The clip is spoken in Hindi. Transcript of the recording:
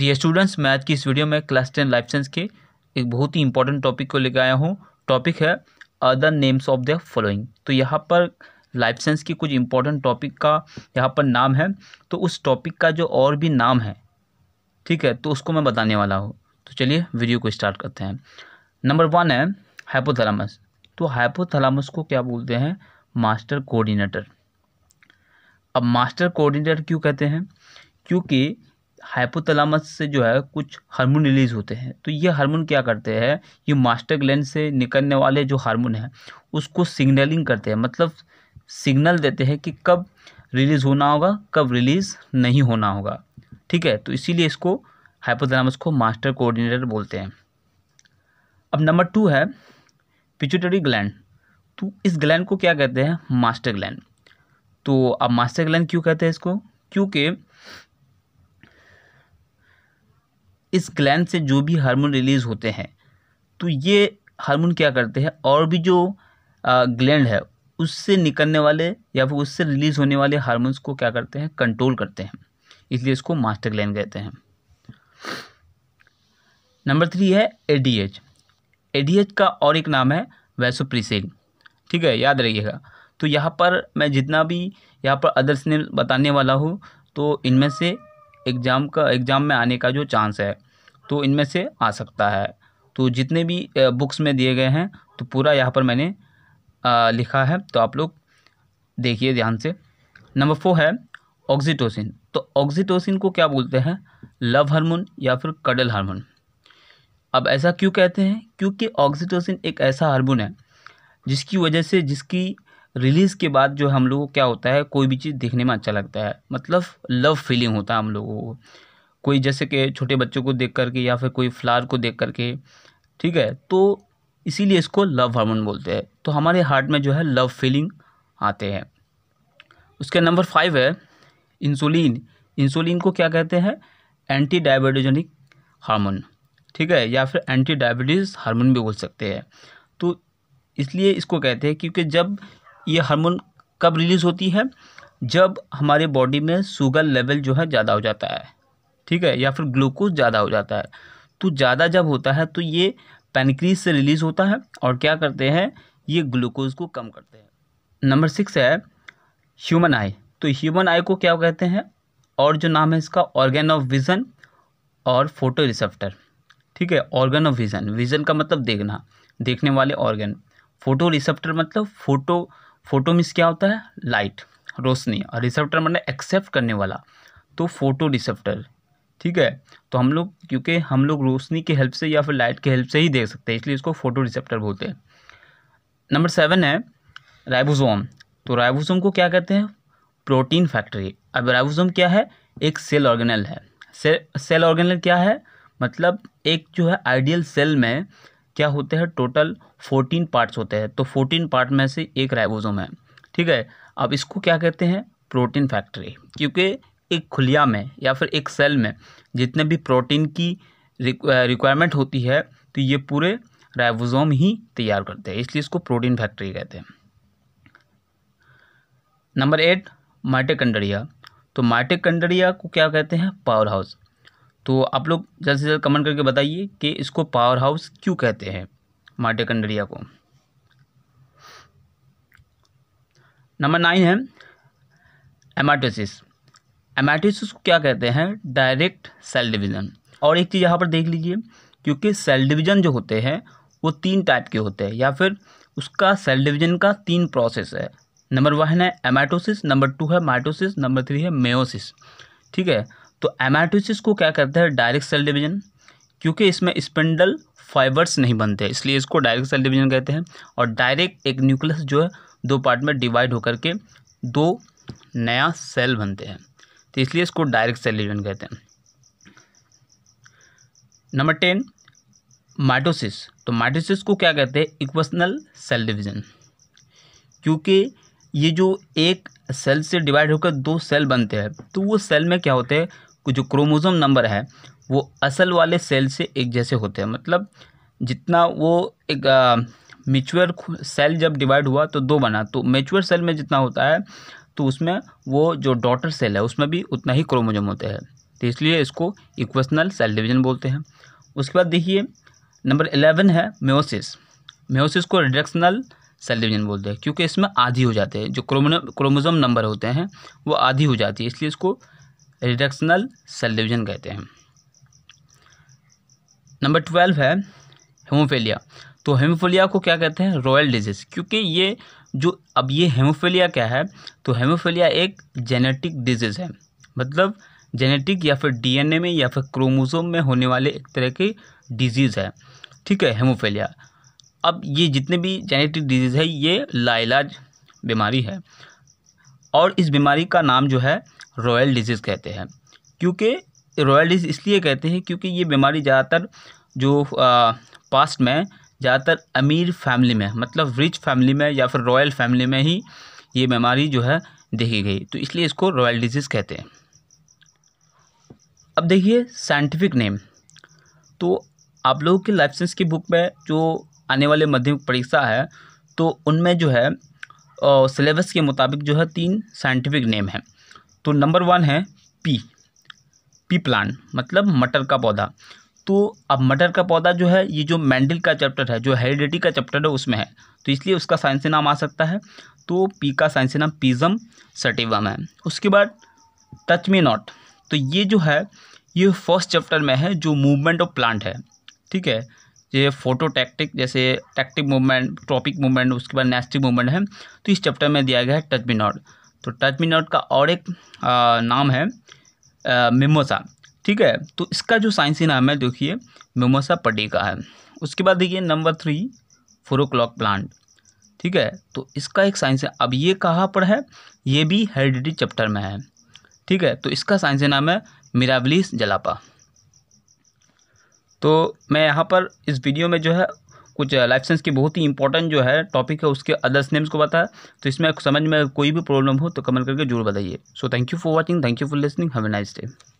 डी स्टूडेंट्स मैं आज की इस वीडियो में क्लास टेन लाइफ साइंस के एक बहुत ही इंपॉर्टेंट टॉपिक को लेकर आया हूँ टॉपिक है other names of the following तो यहाँ पर लाइफ साइंस की कुछ इंपॉर्टेंट टॉपिक का यहाँ पर नाम है तो उस टॉपिक का जो और भी नाम है ठीक है तो उसको मैं बताने वाला हूँ तो चलिए वीडियो को स्टार्ट करते हैं नंबर वन है हाइपोथलामस तो हाइपोथलामस को क्या बोलते हैं मास्टर कोऑर्डिनेटर अब मास्टर कोऑर्डिनेटर क्यों कहते हैं क्योंकि हाइपोतलामस से जो है कुछ हार्मोन रिलीज होते हैं तो ये हार्मोन क्या करते हैं ये मास्टर ग्लैंड से निकलने वाले जो हार्मोन हैं उसको सिग्नलिंग करते हैं मतलब सिग्नल देते हैं कि कब रिलीज़ होना होगा कब रिलीज़ नहीं होना होगा ठीक है तो इसीलिए इसको हाइपोतलामस को मास्टर कोऑर्डिनेटर बोलते हैं अब नंबर टू है पिचुटरी ग्लैंड तो इस ग्लैंड को क्या कहते हैं मास्टर ग्लैंड तो अब मास्टर ग्लैंड क्यों कहते हैं इसको क्योंकि इस ग्लैंड से जो भी हार्मोन रिलीज़ होते हैं तो ये हार्मोन क्या करते हैं और भी जो ग्लैंड है उससे निकलने वाले या फिर उससे रिलीज़ होने वाले हार्मोन्स को क्या करते हैं कंट्रोल करते हैं इसलिए इसको मास्टर ग्लैंड कहते हैं नंबर थ्री है एडीएच एडीएच का और एक नाम है वैसोप्रिसेल ठीक है याद रखिएगा तो यहाँ पर मैं जितना भी यहाँ पर अदर्स ने बताने वाला हूँ तो इनमें से एग्ज़ाम का एग्ज़ाम में आने का जो चांस है तो इनमें से आ सकता है तो जितने भी बुक्स में दिए गए हैं तो पूरा यहाँ पर मैंने लिखा है तो आप लोग देखिए ध्यान से नंबर फोर है ऑक्सीटोसिन तो ऑक्सीटोसिन को क्या बोलते हैं लव हार्मोन या फिर कडल हार्मोन अब ऐसा क्यों कहते हैं क्योंकि ऑक्सीटोसिन एक ऐसा हार्मोन है जिसकी वजह से जिसकी रिलीज़ के बाद जो हम लोगों को क्या होता है कोई भी चीज़ देखने में अच्छा लगता है मतलब लव फीलिंग होता है हम लोगों को कोई जैसे कि छोटे बच्चों को देख करके या फिर कोई फ्लावर को देख करके ठीक है तो इसीलिए इसको लव हार्मोन बोलते हैं तो हमारे हार्ट में जो है लव फीलिंग आते हैं उसका नंबर फाइव है इंसुलिन इंसुलिन को क्या कहते हैं एंटी डायबिटोजेनिक हार्मोन ठीक है या फिर एंटी डायबिटीज़ हार्मोन भी बोल सकते हैं तो इसलिए इसको कहते हैं क्योंकि जब ये हार्मोन कब रिलीज़ होती है जब हमारे बॉडी में शुगर लेवल जो है ज़्यादा हो जाता है ठीक है या फिर ग्लूकोज ज़्यादा हो जाता है तो ज़्यादा जब होता है तो ये पेनक्रीज से रिलीज़ होता है और क्या करते हैं ये ग्लूकोज को कम करते हैं नंबर सिक्स है ह्यूमन आई तो ह्यूमन आई को क्या कहते हैं और जो नाम है इसका ऑर्गेन ऑफ विज़न और फोटो रिसेप्टर ठीक है ऑर्गन ऑफ विज़न विज़न का मतलब देखना देखने वाले ऑर्गन फोटो रिसेप्टर मतलब फ़ोटो फोटो मीन्स क्या होता है लाइट रोशनी और रिसेप्टर मतलब एक्सेप्ट करने वाला तो फोटो रिसेप्टर ठीक है तो हम लोग क्योंकि हम लोग रोशनी की हेल्प से या फिर लाइट के हेल्प से ही देख सकते हैं इसलिए इसको फोटो रिसेप्टर बोलते हैं नंबर सेवन है राइबोसोम तो राइबोसोम को क्या कहते हैं प्रोटीन फैक्ट्री अब राइबोसोम क्या है एक सेल ऑर्गेनल है से, सेल ऑर्गेनल क्या है मतलब एक जो है आइडियल सेल में क्या होते हैं टोटल फोर्टीन पार्ट्स होते हैं तो फोर्टीन पार्ट में से एक राइबोसोम है ठीक है अब इसको क्या कहते हैं प्रोटीन फैक्ट्री क्योंकि एक खुलिया में या फिर एक सेल में जितने भी प्रोटीन की रिक्वायरमेंट होती है तो ये पूरे राइबोसोम ही तैयार करते हैं इसलिए इसको प्रोटीन फैक्ट्री कहते हैं नंबर एट माइटोकंडरिया तो माइटोकंडरिया को क्या कहते हैं पावर हाउस तो आप लोग जल्द से जल्द कमेंट करके बताइए कि इसको पावर हाउस क्यों कहते हैं माटेकंडरिया को नंबर नाइन है एमाटोसिस एमाटोसिस को क्या कहते हैं डायरेक्ट सेल डिवीज़न और एक चीज़ यहाँ पर देख लीजिए क्योंकि सेल डिवीज़न जो होते हैं वो तीन टाइप के होते हैं या फिर उसका सेल डिवीज़न का तीन प्रोसेस है नंबर वन है एमाटोसिस नंबर टू है माइटोसिस नंबर थ्री है मेोसिस ठीक है तो एमाटोसिस को क्या कहते हैं डायरेक्ट सेल डिवीजन क्योंकि इसमें स्पिंडल फाइबर्स नहीं बनते इसलिए इसको डायरेक्ट सेल डिवीजन कहते हैं और डायरेक्ट एक न्यूक्लियस जो है दो पार्ट में डिवाइड होकर के दो नया सेल बनते हैं तो इसलिए इसको डायरेक्ट सेल डिवीजन कहते हैं नंबर टेन माइटोसिस तो माइटोसिस को क्या कहते हैं इक्वेशनल सेल डिवीजन क्योंकि ये जो एक सेल से डिवाइड होकर दो सेल बनते हैं तो वो सेल में क्या होते हैं जो क्रोमोज़ोम नंबर है वो असल वाले सेल से एक जैसे होते हैं मतलब जितना वो एक मेच्योर सेल जब डिवाइड हुआ तो दो बना तो मेच्योर सेल में जितना होता है तो उसमें वो जो डॉटर सेल है उसमें भी उतना ही क्रोमोजोम होते हैं तो इसलिए इसको इक्वेशनल सेल डिवीजन बोलते हैं उसके बाद देखिए नंबर एलेवन है मेोसिस मेोसिस को रिडक्शनल सेल डिवीजन बोलते हैं क्योंकि इसमें आधी हो जाते हैं जो क्रोमो क्रोमोजोम नंबर होते हैं वो आधी हो जाती है इसलिए इसको रिडक्शनल सेल डिवीजन कहते हैं नंबर ट्वेल्व है हेमोफेलिया तो हेमोफेलिया को क्या कहते हैं रॉयल डिजीज़ क्योंकि ये जो अब ये हेमोफेलिया क्या है तो हेमोफेलिया एक जेनेटिक डिजीज़ है मतलब जेनेटिक या फिर डीएनए में या फिर क्रोमोसोम में होने वाले एक तरह की डिजीज़ है ठीक है हेमोफेलिया अब ये जितने भी जेनेटिक डिजीज़ है ये लाइलाज बीमारी है और इस बीमारी का नाम जो है रॉयल डिजीज़ कहते हैं क्योंकि रॉयल डिजीज़ इसलिए कहते हैं क्योंकि ये बीमारी ज़्यादातर जो आ, पास्ट में ज़्यादातर अमीर फैमिली में मतलब रिच फैमिली में या फिर रॉयल फैमिली में ही ये बीमारी जो है देखी गई तो इसलिए इसको रॉयल डिजीज़ कहते हैं अब देखिए साइंटिफिक नेम तो आप लोगों की लाइफ साइंस की बुक में जो आने वाले माध्यमिक परीक्षा है तो उनमें जो है सिलेबस के मुताबिक जो है तीन साइंटिफिक नेम हैं तो नंबर वन है पी पी प्लांट मतलब मटर का पौधा तो अब मटर का पौधा जो है ये जो मैंडल का चैप्टर है जो हेरिडिटी का चैप्टर है उसमें है तो इसलिए उसका साइंसी नाम आ सकता है तो पी का साइंसी नाम पीजम सटिवम है उसके बाद टच मी नॉट तो ये जो है ये फर्स्ट चैप्टर में है जो मूवमेंट ऑफ प्लांट है ठीक है ये फोटो टैक्टिक जैसे टैक्टिक मूवमेंट ट्रॉपिक मूवमेंट उसके बाद नेस्टिक मूवमेंट है तो इस चैप्टर में दिया गया है टच मी नॉट तो टच मी नॉट का और एक नाम है मिमोसा ठीक है तो इसका जो साइंसी नाम है देखिए मिमोसा पटी का है उसके बाद देखिए नंबर थ्री फोर प्लांट ठीक है तो इसका एक साइंस है अब ये कहाँ पर है ये भी हेरिडिटी चैप्टर में है ठीक है तो इसका साइंस नाम है मिराबलिस जलापा तो मैं यहाँ पर इस वीडियो में जो है कुछ लाइफ साइंस की बहुत ही इंपॉर्टेंट जो है टॉपिक है उसके अदर्स नेम्स को बताया तो इसमें समझ में कोई भी प्रॉब्लम हो तो कमेंट करके जरूर बताइए so thank you for watching thank you for listening have a nice day